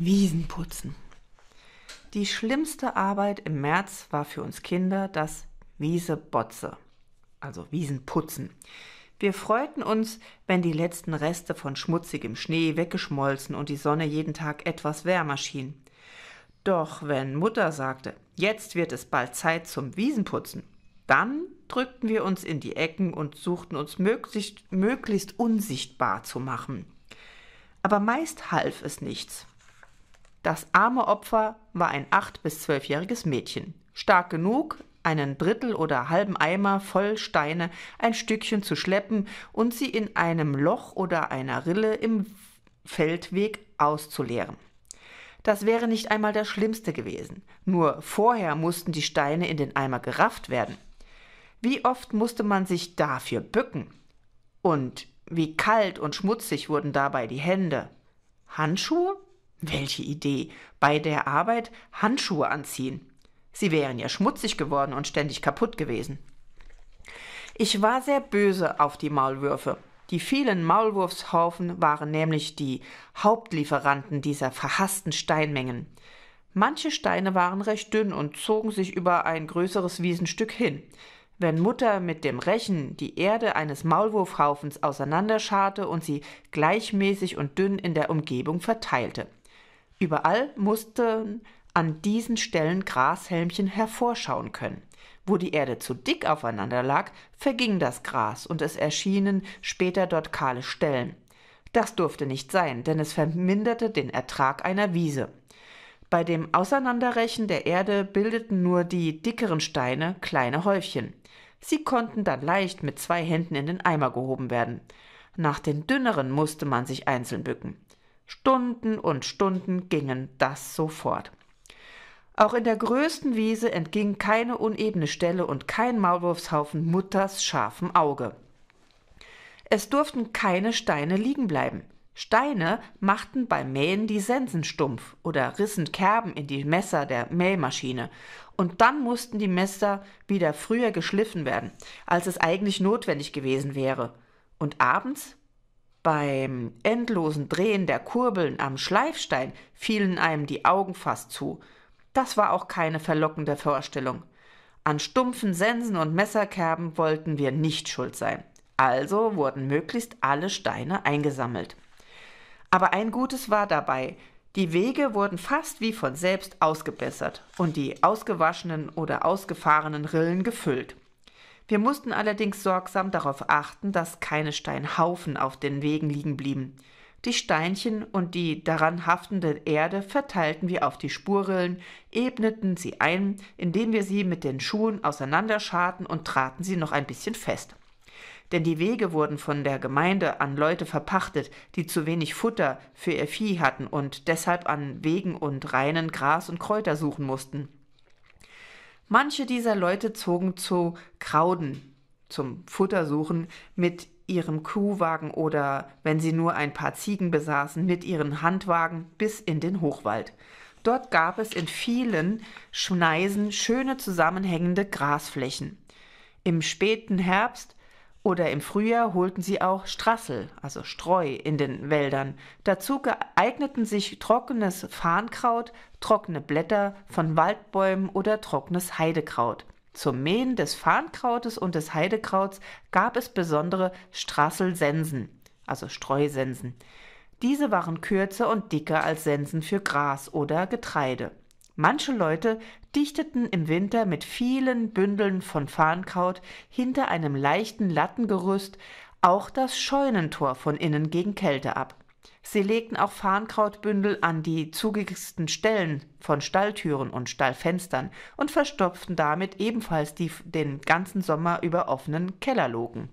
Wiesen putzen. Die schlimmste Arbeit im März war für uns Kinder das Wiesebotze, also Wiesenputzen. Wir freuten uns, wenn die letzten Reste von schmutzigem Schnee weggeschmolzen und die Sonne jeden Tag etwas wärmer schien. Doch wenn Mutter sagte, jetzt wird es bald Zeit zum Wiesenputzen, dann drückten wir uns in die Ecken und suchten uns möglichst, möglichst unsichtbar zu machen. Aber meist half es nichts. Das arme Opfer war ein acht- bis zwölfjähriges Mädchen, stark genug, einen Drittel oder halben Eimer voll Steine ein Stückchen zu schleppen und sie in einem Loch oder einer Rille im Feldweg auszuleeren. Das wäre nicht einmal das Schlimmste gewesen. Nur vorher mussten die Steine in den Eimer gerafft werden. Wie oft musste man sich dafür bücken? Und wie kalt und schmutzig wurden dabei die Hände? Handschuhe? Welche Idee. Bei der Arbeit Handschuhe anziehen. Sie wären ja schmutzig geworden und ständig kaputt gewesen. Ich war sehr böse auf die Maulwürfe. Die vielen Maulwurfshaufen waren nämlich die Hauptlieferanten dieser verhassten Steinmengen. Manche Steine waren recht dünn und zogen sich über ein größeres Wiesenstück hin. Wenn Mutter mit dem Rechen die Erde eines Maulwurfhaufens auseinanderscharte und sie gleichmäßig und dünn in der Umgebung verteilte. Überall mussten an diesen Stellen Grashelmchen hervorschauen können. Wo die Erde zu dick aufeinander lag, verging das Gras und es erschienen später dort kahle Stellen. Das durfte nicht sein, denn es verminderte den Ertrag einer Wiese. Bei dem Auseinanderrechen der Erde bildeten nur die dickeren Steine kleine Häufchen. Sie konnten dann leicht mit zwei Händen in den Eimer gehoben werden. Nach den dünneren musste man sich einzeln bücken. Stunden und Stunden gingen das sofort. Auch in der größten Wiese entging keine unebene Stelle und kein Maulwurfshaufen Mutters scharfem Auge. Es durften keine Steine liegen bleiben. Steine machten beim Mähen die Sensen stumpf oder rissen Kerben in die Messer der Mähmaschine. Und dann mussten die Messer wieder früher geschliffen werden, als es eigentlich notwendig gewesen wäre. Und abends beim endlosen Drehen der Kurbeln am Schleifstein fielen einem die Augen fast zu. Das war auch keine verlockende Vorstellung. An stumpfen Sensen und Messerkerben wollten wir nicht schuld sein. Also wurden möglichst alle Steine eingesammelt. Aber ein Gutes war dabei. Die Wege wurden fast wie von selbst ausgebessert und die ausgewaschenen oder ausgefahrenen Rillen gefüllt. Wir mussten allerdings sorgsam darauf achten, dass keine Steinhaufen auf den Wegen liegen blieben. Die Steinchen und die daran haftende Erde verteilten wir auf die Spurrillen, ebneten sie ein, indem wir sie mit den Schuhen auseinanderscharten und traten sie noch ein bisschen fest. Denn die Wege wurden von der Gemeinde an Leute verpachtet, die zu wenig Futter für ihr Vieh hatten und deshalb an Wegen und reinen Gras und Kräuter suchen mussten. Manche dieser Leute zogen zu Krauden zum Futter suchen mit ihrem Kuhwagen oder, wenn sie nur ein paar Ziegen besaßen, mit ihren Handwagen bis in den Hochwald. Dort gab es in vielen Schneisen schöne zusammenhängende Grasflächen. Im späten Herbst oder im Frühjahr holten sie auch Strassel, also Streu, in den Wäldern. Dazu geeigneten sich trockenes Farnkraut, trockene Blätter von Waldbäumen oder trockenes Heidekraut. Zum Mähen des Farnkrautes und des Heidekrauts gab es besondere Strasselsensen, also Streusensen. Diese waren kürzer und dicker als Sensen für Gras oder Getreide. Manche Leute dichteten im Winter mit vielen Bündeln von Farnkraut hinter einem leichten Lattengerüst auch das Scheunentor von innen gegen Kälte ab. Sie legten auch Farnkrautbündel an die zugigsten Stellen von Stalltüren und Stallfenstern und verstopften damit ebenfalls die den ganzen Sommer über offenen Kellerlogen.